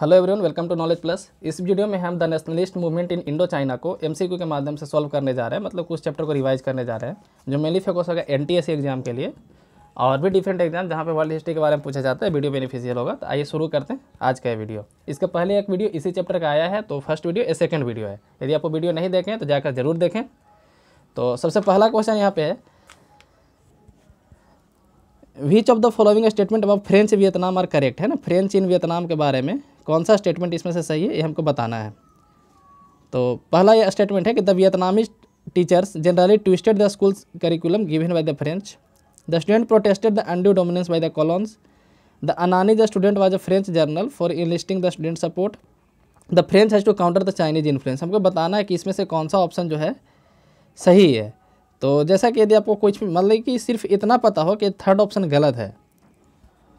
hello everyone welcome to knowledge plus इस video में हम the nationalist movement in Indo China को MCQ के माध्यम से सॉल्व करने जा रहे हैं मतलब कुछ चैप्टर को रिवाइज करने जा रहे हैं जो मेनली फोकस होगा एन एग्जाम के लिए और भी डिफरेंट एग्जाम जहाँ पे वर्ल्ड हिस्ट्री के बारे में पूछा जाता है वीडियो बेनिफिशियल होगा तो आइए शुरू करते हैं आज का वीडियो इसका पहले एक वीडियो इसी चैप्टर का आया है तो first video a second video है यदि आपको वीडियो नहीं देखें तो जाकर जरूर देखें तो सबसे पहला क्वेश्चन यहाँ पे है which of the following statement अब फ्रेंच वियतनाम आर करेक्ट है ना फ्रेंच इन वियतनाम के बारे में कौन सा स्टेटमेंट इसमें से सही है ये हमको बताना है तो पहला यह स्टेटमेंट है कि the Vietnamese teachers generally twisted the school curriculum given by the French the student protested the undue dominance by the colons the Annamese the student was a French general for enlisting the student support the French has to counter the Chinese influence हमको बताना है कि इसमें से कौन सा option जो है सही है तो जैसा कि यदि आपको कुछ मतलब कि सिर्फ इतना पता हो कि थर्ड ऑप्शन गलत है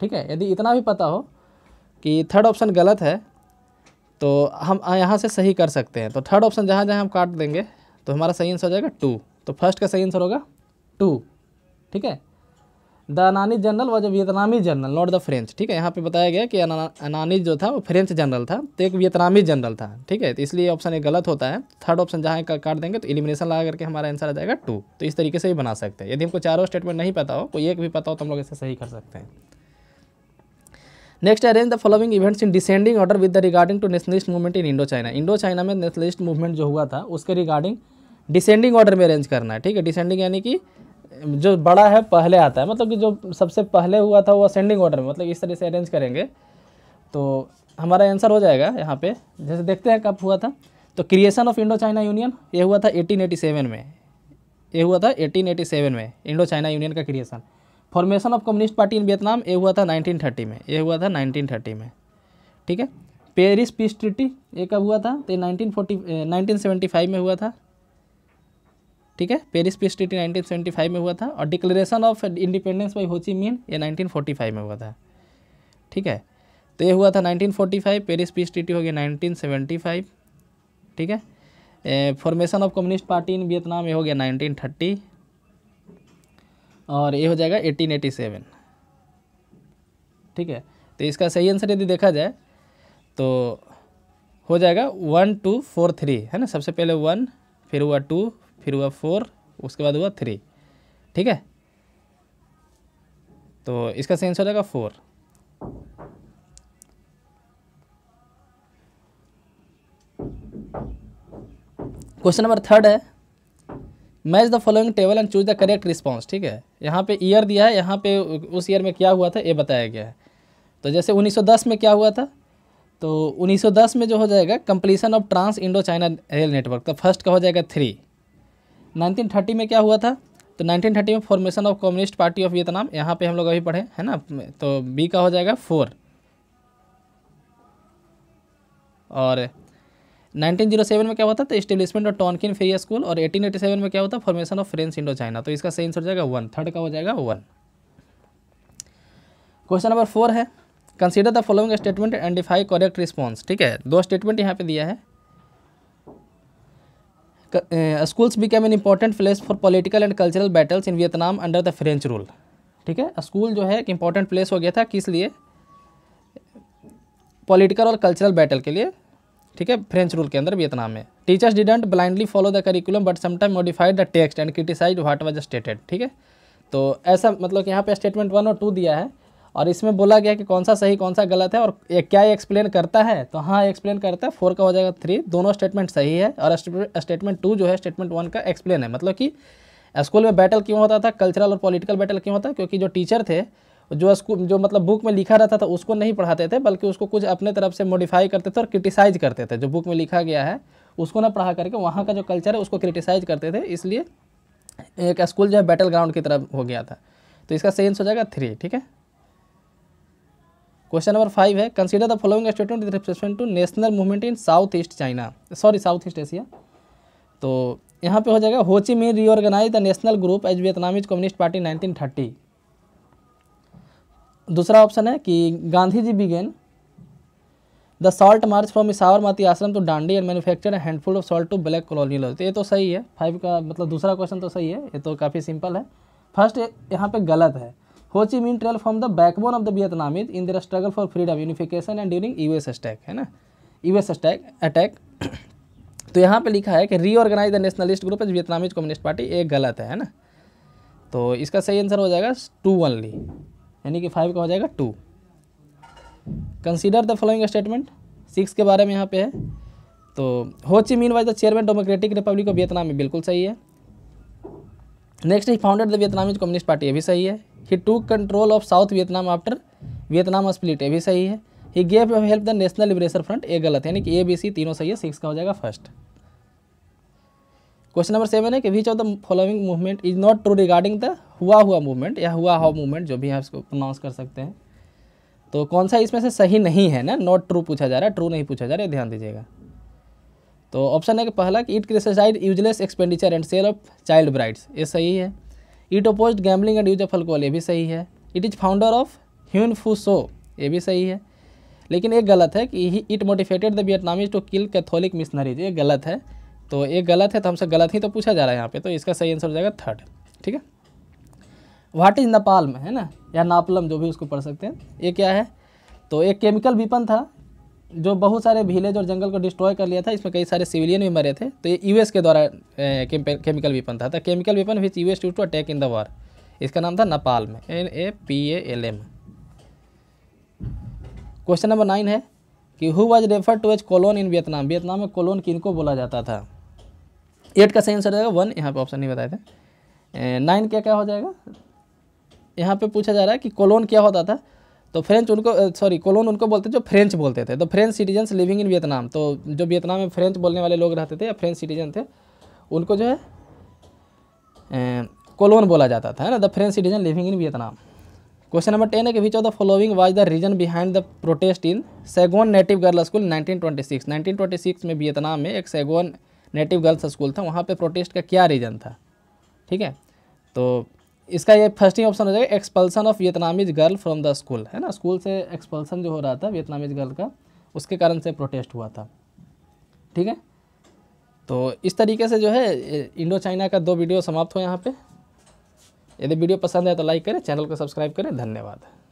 ठीक है यदि इतना भी पता हो कि थर्ड ऑप्शन गलत है तो हम यहाँ से सही कर सकते हैं तो थर्ड ऑप्शन जहाँ जहाँ हम काट देंगे तो हमारा सही आंसर हो जाएगा टू तो फर्स्ट का सही आंसर होगा टू ठीक है the Annamese general was a Vietnamese general not the French ठीक है यहाँ पे बताया गया कि अनानी जो था वो फ्रेंच जनरल था तो एक वियतनामी जनरल था ठीक है तो इसलिए ऑप्शन एक गलत होता है थर्ड ऑप्शन जहाँ का काट देंगे तो इलिमिनेशन लगा करके हमारा आंसर आ जाएगा टू तो इस तरीके से ही बना सकते हैं यदि हमको चारों स्टेटमेंट नहीं पता हो कोई एक भी पता हो तो हम लोग इसे सही कर सकते हैं next arrange the following events in descending order with the regarding to nationalist movement in Indo China Indo China में नेशनलिस्ट मूवमेंट जो हुआ था उसके रिगार्डिंग डिसेंडिंग ऑर्डर में अरेंज करना है ठीक है डिसेंडिंग यानी कि जो बड़ा है पहले आता है मतलब कि जो सबसे पहले हुआ था वो असेंडिंग ऑर्डर में मतलब इस तरह से अरेंज करेंगे तो हमारा आंसर हो जाएगा यहाँ पे जैसे देखते हैं कब हुआ था तो creation of Indo China union ये हुआ था 1887 में ये हुआ था 1887 में इंडो चाइना यूनियन का creation formation of communist party in Vietnam ये हुआ था 1930 में ये हुआ था 1930 में ठीक है पेरिस पीस ट्रिटी ये कब हुआ था तो नाइनटीन फोर्टी नाइनटीन में हुआ था ठीक है पेरिस पीस ट्रिटी 1975 में हुआ था और declaration of independence by Ho Chi Minh ये 1945 में हुआ था ठीक है तो ये हुआ था 1945 पेरिस पीस ट्रिटी हो गया 1975 ठीक है formation of communist party in Vietnam ये हो गया 1930 और ये हो जाएगा एटीन एटी सेवन ठीक है तो इसका सही आंसर यदि देखा जाए तो हो जाएगा वन टू फोर थ्री है ना सबसे पहले वन फिर हुआ टू फिर हुआ फोर उसके बाद हुआ थ्री ठीक है तो इसका सही आंसर हो जाएगा फोर क्वेश्चन नंबर थर्ड है match the following table and choose the correct response ठीक है यहाँ पे ईयर दिया है यहाँ पे उस ईयर में क्या हुआ था ये बताया गया है तो जैसे 1910 में क्या हुआ था तो 1910 में जो हो जाएगा completion of trans Indo China rail network तो फर्स्ट का हो जाएगा थ्री नाइनटीन में क्या हुआ था तो नाइनटीन में formation of communist party of Vietnam यहाँ पर हम लोग अभी पढ़े है ना तो बी का हो जाएगा फोर और 1907 में क्या होता था establishment establishment of Tonkin free school और 1887 में क्या होता था formation of French Indo China तो इसका सही आंसर जाएगा वन थर्ड का हो जाएगा वन क्वेश्चन नंबर फोर है consider the following statement and defy correct response ठीक है दो स्टेटमेंट यहाँ पे दिया है schools became an important place for political and cultural battles in Vietnam under the French rule ठीक है स्कूल जो है एक इंपॉर्टेंट प्लेस हो गया था किस लिए पॉलिटिकल और कल्चरल बैटल के लिए ठीक है फ्रेंच रूल के अंदर वियतनाम में teachers didn't blindly follow the curriculum but sometime modified the text and criticise what was stated ठीक है तो ऐसा मतलब कि यहाँ पे स्टेटमेंट वन और टू दिया है और इसमें बोला गया कि कौन सा सही कौन सा गलत है और क्या एक्सप्लेन करता है तो हाँ एक्सप्लेन करता है फोर का हो जाएगा थ्री दोनों स्टेटमेंट सही है और स्टेटमेंट टू जो है स्टेटमेंट वन का एक्सप्लेन है मतलब कि स्कूल में बैटल क्यों होता था कल्चरल और पॉलिटिकल बैटल क्यों होता क्योंकि जो टीचर थे जो स्कूल जो मतलब बुक में लिखा रहता था उसको नहीं पढ़ाते थे बल्कि उसको कुछ अपने तरफ से मॉडिफाई करते थे और क्रिटिसाइज करते थे जो बुक में लिखा गया है उसको ना पढ़ा करके वहाँ का जो कल्चर है उसको क्रिटिसाइज करते थे इसलिए एक स्कूल जो है बैटल ग्राउंड की तरफ हो गया था तो इसका सेंस हो जाएगा थ्री ठीक है क्वेश्चन नंबर फाइव है consider the following statement with represent to national movement in south east China sorry south east Asia तो यहाँ पे हो जाएगा Ho Chi Minh reorganise the national group as Vietnamese communist party 1930 दूसरा option है कि Gandhi ji began the salt march from Sabarmati Ashram to Dandi and manufacture handful of salt to black laws ये तो सही है फाइव का मतलब दूसरा क्वेश्चन तो सही है ये तो काफ़ी सिंपल है फर्स्ट यहाँ पे गलत है Ho Chi Minh trail from the backbone of the Vietnamese in their struggle for freedom unification and during US attack है ना यूएस अटैक अटैक तो यहाँ पे लिखा है कि reorganise the nationalist group is Vietnamese communist party ये गलत है ना तो इसका सही आंसर हो जाएगा टू वनली यानी कि फाइव का हो जाएगा two consider the following statement six के बारे में यहाँ पे है तो Ho Chi Minh was the chairman democratic republic of Vietnam बिल्कुल सही है next he founded the Vietnamese communist party ये भी सही है he took control of south Vietnam after Vietnam split ये भी सही है he gave help the national liberation front ये गलत है यानी कि ए बी सी तीनों सही है सिक्स का हो जाएगा फर्स्ट क्वेश्चन नंबर सेवन है कि which of the following movement is not true regarding the Hoa Hao movement या हुआ हुआ मूवमेंट जो भी आप इसको प्रोनाउंस कर सकते हैं तो कौन सा इसमें से सही नहीं है ना नॉट ट्रू पूछा जा रहा है ट्रू नहीं पूछा जा रहा है ध्यान दीजिएगा तो ऑप्शन है कि पहला कि it criticise useless expenditure and sale of child brides ये सही है it oppose gambling and use of alcohol ये भी सही है it is founder of Huynh Phu So ये भी सही है लेकिन एक गलत है कि it motivated the Vietnamese to kill Catholic missionaries ये गलत है तो ये गलत है तो हमसे गलत ही तो पूछा जा रहा है यहाँ पे तो इसका सही आंसर हो जाएगा थर्ड ठीक है व्हाट इज नापाल्म है ना या नापलम जो भी उसको पढ़ सकते हैं ये क्या है तो एक केमिकल वीपन था जो बहुत सारे विलेज और जंगल को डिस्ट्रॉय कर लिया था इसमें कई सारे सिविलियन भी मरे थे तो ये यूएस के द्वारा केमिकल वीपन था chemical weapon which US to to attack in the war इसका नाम था नेपाल में N A P A L M question number nine है कि who was refer to as colon in Vietnam Vietnam में colon किनको बोला जाता था एट का सही आंसर रहेगा वन यहाँ पे ऑप्शन नहीं बताए थे नाइन क्या क्या हो जाएगा यहाँ पे पूछा जा रहा है कि कोलोन क्या होता था तो फ्रेंच उनको सॉरी कोलोन उनको बोलते जो फ्रेंच बोलते थे तो French citizens living in Vietnam तो जो वियतनाम में फ्रेंच बोलने वाले लोग रहते थे या फ्रेंच सिटीजन थे उनको जो है कोलोन बोला जाता था है ना the French citizen living in Vietnam question number ten है कि which of the following was the reason behind the protest in Saigon native girl school 1926 1926 में वियतनाम में एक सैगोन नेटिव गर्ल्स स्कूल था वहाँ पे प्रोटेस्ट का क्या रीजन था ठीक है तो इसका ये फर्स्ट ही ऑप्शन हो जाएगा expulsion of Vietnamese girl from the school है ना स्कूल से एक्सपल्सन जो हो रहा था वियतनामीज गर्ल का उसके कारण से प्रोटेस्ट हुआ था ठीक है तो इस तरीके से जो है इंडो चाइना का दो वीडियो समाप्त हो यहाँ पे यदि वीडियो पसंद है तो लाइक करें चैनल को सब्सक्राइब करें धन्यवाद